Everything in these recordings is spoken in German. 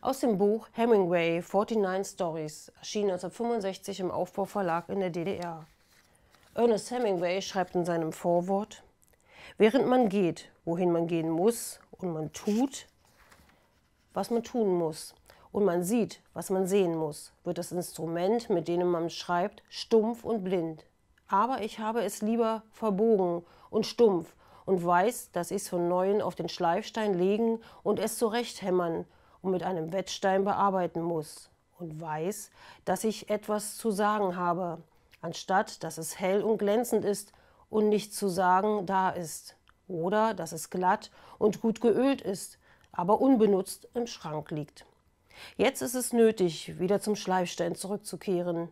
aus dem Buch Hemingway 49 Stories, erschien 1965 im Aufbau Verlag in der DDR. Ernest Hemingway schreibt in seinem Vorwort, Während man geht, wohin man gehen muss, und man tut, was man tun muss, und man sieht, was man sehen muss, wird das Instrument, mit dem man schreibt, stumpf und blind. Aber ich habe es lieber verbogen und stumpf und weiß, dass ich es von neuem auf den Schleifstein legen und es zurechthämmern und mit einem Wettstein bearbeiten muss und weiß, dass ich etwas zu sagen habe, anstatt dass es hell und glänzend ist und nichts zu sagen da ist, oder dass es glatt und gut geölt ist, aber unbenutzt im Schrank liegt. Jetzt ist es nötig, wieder zum Schleifstein zurückzukehren.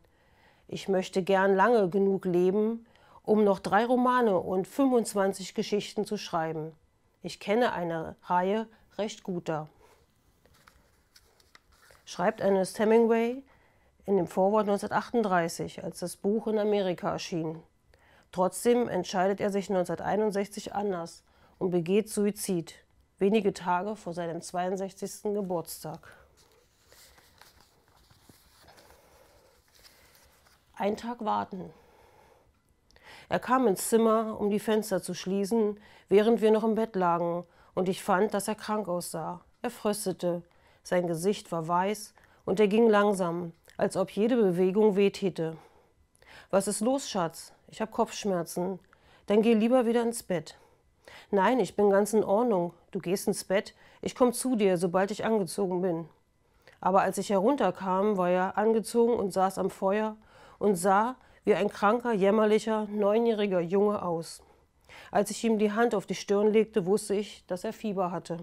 Ich möchte gern lange genug leben, um noch drei Romane und 25 Geschichten zu schreiben. Ich kenne eine Reihe recht guter schreibt Ernest Hemingway in dem Vorwort 1938, als das Buch in Amerika erschien. Trotzdem entscheidet er sich 1961 anders und begeht Suizid, wenige Tage vor seinem 62. Geburtstag. Ein Tag warten. Er kam ins Zimmer, um die Fenster zu schließen, während wir noch im Bett lagen, und ich fand, dass er krank aussah. Er fröstete, sein Gesicht war weiß und er ging langsam, als ob jede Bewegung wehtäte. Was ist los, Schatz? Ich habe Kopfschmerzen. Dann geh lieber wieder ins Bett. Nein, ich bin ganz in Ordnung. Du gehst ins Bett. Ich komme zu dir, sobald ich angezogen bin. Aber als ich herunterkam, war er angezogen und saß am Feuer und sah wie ein kranker, jämmerlicher, neunjähriger Junge aus. Als ich ihm die Hand auf die Stirn legte, wusste ich, dass er Fieber hatte.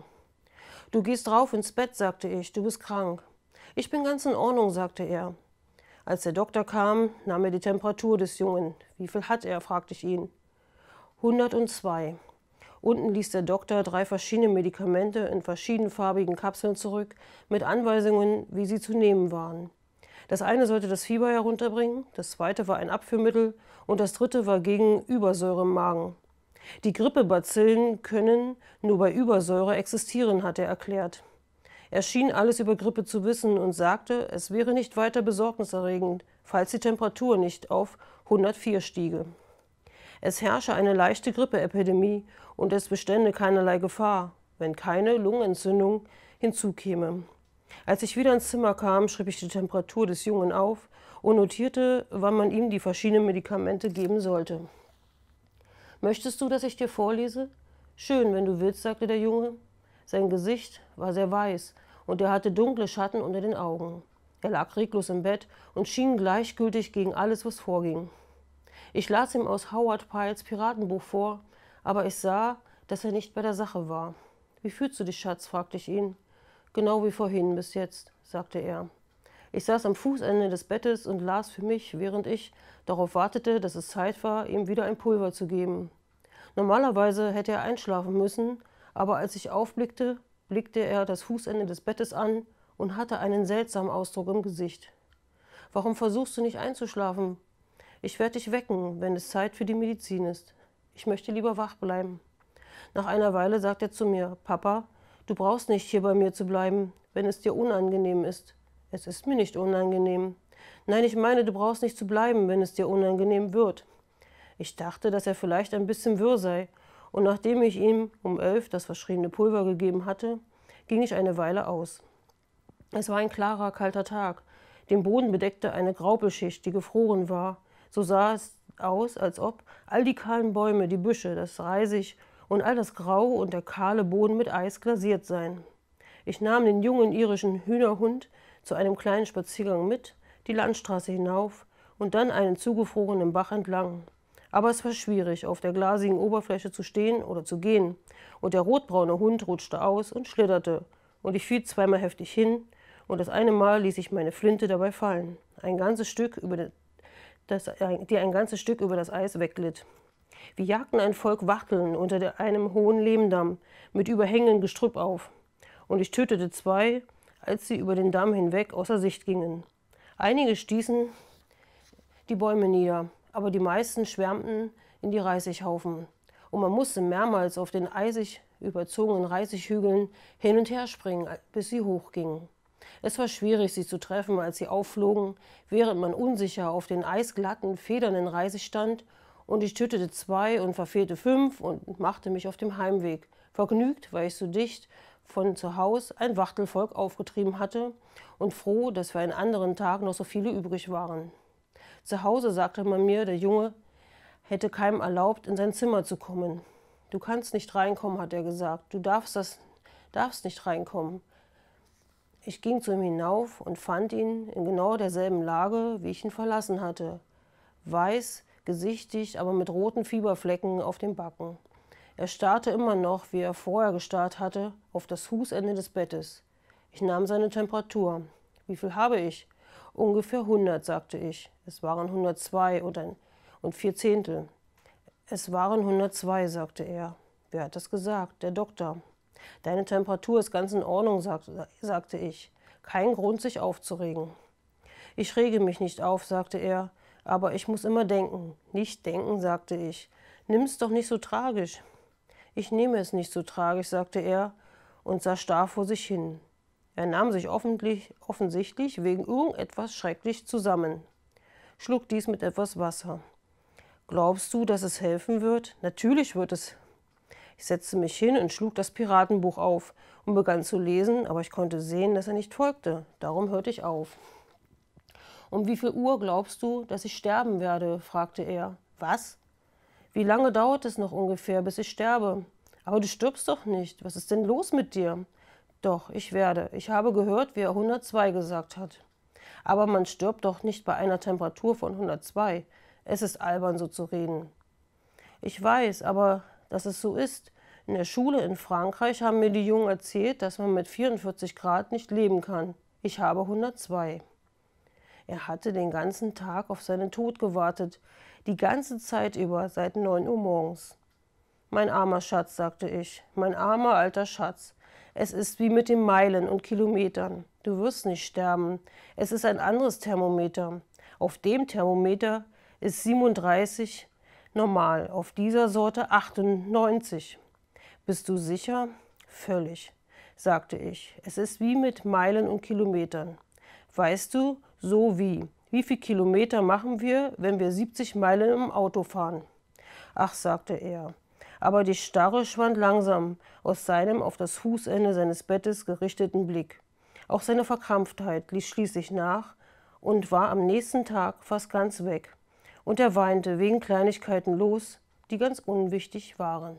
Du gehst rauf ins Bett, sagte ich, du bist krank. Ich bin ganz in Ordnung, sagte er. Als der Doktor kam, nahm er die Temperatur des Jungen. Wie viel hat er? fragte ich ihn. 102. Unten ließ der Doktor drei verschiedene Medikamente in verschiedenfarbigen Kapseln zurück, mit Anweisungen, wie sie zu nehmen waren. Das eine sollte das Fieber herunterbringen, das zweite war ein Abführmittel und das dritte war gegen Übersäure im Magen. Die Grippebazillen können nur bei Übersäure existieren, hat er erklärt. Er schien alles über Grippe zu wissen und sagte, es wäre nicht weiter besorgniserregend, falls die Temperatur nicht auf 104 stiege. Es herrsche eine leichte Grippeepidemie und es bestände keinerlei Gefahr, wenn keine Lungenentzündung hinzukäme. Als ich wieder ins Zimmer kam, schrieb ich die Temperatur des Jungen auf und notierte, wann man ihm die verschiedenen Medikamente geben sollte. Möchtest du, dass ich dir vorlese? Schön, wenn du willst, sagte der Junge. Sein Gesicht war sehr weiß und er hatte dunkle Schatten unter den Augen. Er lag reglos im Bett und schien gleichgültig gegen alles, was vorging. Ich las ihm aus Howard Piles Piratenbuch vor, aber ich sah, dass er nicht bei der Sache war. Wie fühlst du dich, Schatz? fragte ich ihn. Genau wie vorhin bis jetzt, sagte er. Ich saß am Fußende des Bettes und las für mich, während ich darauf wartete, dass es Zeit war, ihm wieder ein Pulver zu geben. Normalerweise hätte er einschlafen müssen, aber als ich aufblickte, blickte er das Fußende des Bettes an und hatte einen seltsamen Ausdruck im Gesicht. Warum versuchst du nicht einzuschlafen? Ich werde dich wecken, wenn es Zeit für die Medizin ist. Ich möchte lieber wach bleiben. Nach einer Weile sagt er zu mir, Papa, du brauchst nicht hier bei mir zu bleiben, wenn es dir unangenehm ist. Es ist mir nicht unangenehm. Nein, ich meine, du brauchst nicht zu bleiben, wenn es dir unangenehm wird. Ich dachte, dass er vielleicht ein bisschen wirr sei, und nachdem ich ihm um elf das verschriebene Pulver gegeben hatte, ging ich eine Weile aus. Es war ein klarer, kalter Tag. Den Boden bedeckte eine Graupelschicht, die gefroren war. So sah es aus, als ob all die kahlen Bäume, die Büsche, das Reisig und all das Grau und der kahle Boden mit Eis glasiert seien. Ich nahm den jungen irischen Hühnerhund, zu einem kleinen Spaziergang mit, die Landstraße hinauf und dann einen zugefrorenen Bach entlang. Aber es war schwierig, auf der glasigen Oberfläche zu stehen oder zu gehen, und der rotbraune Hund rutschte aus und schlitterte, und ich fiel zweimal heftig hin, und das eine Mal ließ ich meine Flinte dabei fallen, ein ganzes Stück über das, die ein ganzes Stück über das Eis wegglitt. Wir jagten ein Volk Wachteln unter einem hohen Lehmdamm mit überhängendem Gestrüpp auf, und ich tötete zwei als sie über den Damm hinweg außer Sicht gingen. Einige stießen die Bäume nieder, aber die meisten schwärmten in die Reisighaufen. Und man musste mehrmals auf den eisig überzogenen Reisighügeln hin und her springen, bis sie hochgingen. Es war schwierig, sie zu treffen, als sie aufflogen, während man unsicher auf den eisglatten, federnden Reisig stand. Und ich tötete zwei und verfehlte fünf und machte mich auf dem Heimweg, vergnügt, weil ich so dicht von zu Haus ein Wachtelvolk aufgetrieben hatte und froh, dass für einen anderen Tag noch so viele übrig waren. Zu Hause sagte man mir, der Junge hätte keinem erlaubt, in sein Zimmer zu kommen. Du kannst nicht reinkommen, hat er gesagt. Du darfst, das, darfst nicht reinkommen. Ich ging zu ihm hinauf und fand ihn in genau derselben Lage, wie ich ihn verlassen hatte. Weiß, gesichtigt, aber mit roten Fieberflecken auf den Backen. Er starrte immer noch, wie er vorher gestarrt hatte, auf das Fußende des Bettes. Ich nahm seine Temperatur. Wie viel habe ich? Ungefähr 100, sagte ich. Es waren 102 und, und vier Zehntel. Es waren 102, sagte er. Wer hat das gesagt? Der Doktor. Deine Temperatur ist ganz in Ordnung, sagte, sagte ich. Kein Grund, sich aufzuregen. Ich rege mich nicht auf, sagte er, aber ich muss immer denken. Nicht denken, sagte ich. Nimm's doch nicht so tragisch. Ich nehme es nicht so tragisch, sagte er und sah starr vor sich hin. Er nahm sich offensichtlich wegen irgendetwas schrecklich zusammen, schlug dies mit etwas Wasser. Glaubst du, dass es helfen wird? Natürlich wird es. Ich setzte mich hin und schlug das Piratenbuch auf und begann zu lesen, aber ich konnte sehen, dass er nicht folgte. Darum hörte ich auf. Um wie viel Uhr glaubst du, dass ich sterben werde? fragte er. Was? Wie lange dauert es noch ungefähr, bis ich sterbe? Aber du stirbst doch nicht. Was ist denn los mit dir? Doch, ich werde. Ich habe gehört, wie er 102 gesagt hat. Aber man stirbt doch nicht bei einer Temperatur von 102. Es ist albern, so zu reden. Ich weiß, aber dass es so ist. In der Schule in Frankreich haben mir die Jungen erzählt, dass man mit 44 Grad nicht leben kann. Ich habe 102. Er hatte den ganzen Tag auf seinen Tod gewartet die ganze Zeit über, seit 9 Uhr morgens. Mein armer Schatz, sagte ich, mein armer alter Schatz. Es ist wie mit den Meilen und Kilometern. Du wirst nicht sterben. Es ist ein anderes Thermometer. Auf dem Thermometer ist 37 normal, auf dieser Sorte 98. Bist du sicher? Völlig, sagte ich. Es ist wie mit Meilen und Kilometern. Weißt du, so wie. Wie viele Kilometer machen wir, wenn wir 70 Meilen im Auto fahren? Ach, sagte er. Aber die Starre schwand langsam aus seinem auf das Fußende seines Bettes gerichteten Blick. Auch seine Verkrampftheit ließ schließlich nach und war am nächsten Tag fast ganz weg. Und er weinte wegen Kleinigkeiten los, die ganz unwichtig waren.